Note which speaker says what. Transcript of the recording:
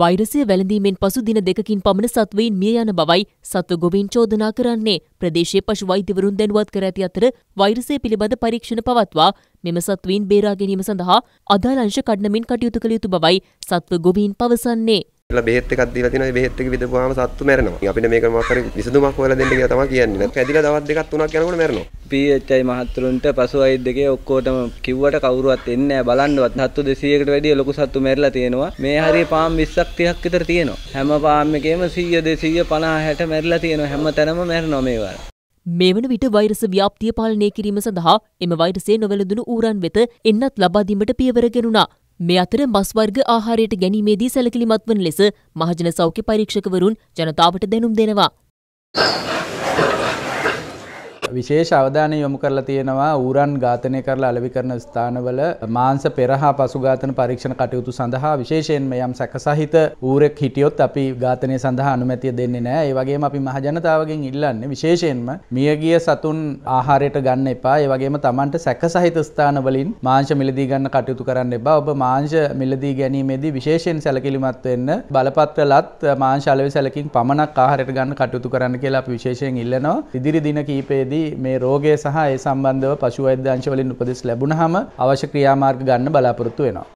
Speaker 1: වෛරසය වැළඳීමෙන් පසු දින දෙකකින් පමණ සත්වයින් මිය යන බවයි සත්ව ගොවීන් චෝදනා කරන්නේ. ප්‍රදේශයේ පශු වෛද්‍යවරුන් දැනුවත් කර ඇති අතර වෛරසය පිළිබඳ පරීක්ෂණ පවත්වා මෙම සත්වයින් බේරා ගැනීම සඳහා අදාළ අංශ කඩනමින් කටයුතු කළ යුතු බවයි සත්ව ගොවීන් පවසන්නේ.
Speaker 2: ලා බෙහෙත් එකක් දීලා තියෙනවා. ඒ බෙහෙත් එක විදපුවාම සත්තු මැරෙනවා. ඉතින් අපිට මේක මොකක් හරි විසඳුමක් හොයලා දෙන්න කියලා තමයි කියන්නේ. නැත්නම් ඇදිලා දවස් දෙකක් තුනක් යනකොට මැරෙනවා. PHI මහත්තුරුන්ට පසු වෛද්‍යකේ ඔක්කොටම
Speaker 3: කිව්වට කවුරුවත් එන්නේ නැහැ බලන්නවත්. සත්තු 200කට වැඩිය ලොකු සත්තු මැරිලා තියෙනවා. මේ හරිය පාම් 20ක් 30ක් විතර තියෙනවා. හැම පාම් එකේම 100 200 50 60 මැරිලා තියෙනවා. හැම තැනම මැරෙනවා
Speaker 1: මේවා. මේ වන විට වෛරස ව්‍යාප්තිය පාලනය කිරීම සඳහා එම වෛරසේ නොවැළඳුණු ඌරන් වෙත එන්නත් ලබාදීමට පියවර ගෙනුණා. මේ අතර මස් වර්ග ආහාරයට ගැනීමේදී සැලකිලිමත් වන ලෙස මහජන සෞඛ්‍ය පරීක්ෂකවරුන් ජනතාවට දැනුම් දෙනවා.
Speaker 4: විශේෂ අවධානය යොමු කරලා තියෙනවා ඌරන් ඝාතනය කරලා අලෙවි කරන ස්ථානවල මාංශ පෙරහා පසුඝාතන පරීක්ෂණ කටයුතු සඳහා විශේෂයෙන්ම යම් සැකසහිත ඌරෙක් හිටියොත් අපි ඝාතනය සඳහා අනුමැතිය දෙන්නේ නැහැ. ඒ වගේම අපි මහජනතාවගෙන් ඉල්ලන්නේ විශේෂයෙන්ම මියගිය සතුන් ආහාරයට ගන්න එපා. ඒ වගේම Tamanට සැකසහිත ස්ථානවලින් මාංශ මිලදී ගන්න කටයුතු කරන්න එපා. ඔබ මාංශ මිලදී ගැනීමේදී විශේෂයෙන් සැලකිලිමත් වෙන්න බලපත් වෙලත් මාංශ අලෙවි සැලකින් පමණක් ආහාරයට ගන්න කටයුතු කරන්න කියලා අපි විශේෂයෙන් ඉල්ලනවා. ඉදිරි දින කීපයේදී මේ රෝගය සහ ඒ සම්බන්ධව පශු වෛද්‍ය අංශවලින් උපදෙස් ලැබුණාම අවශ්‍ය ක්‍රියාමාර්ග ගන්න බලාපොරොත්තු වෙනවා.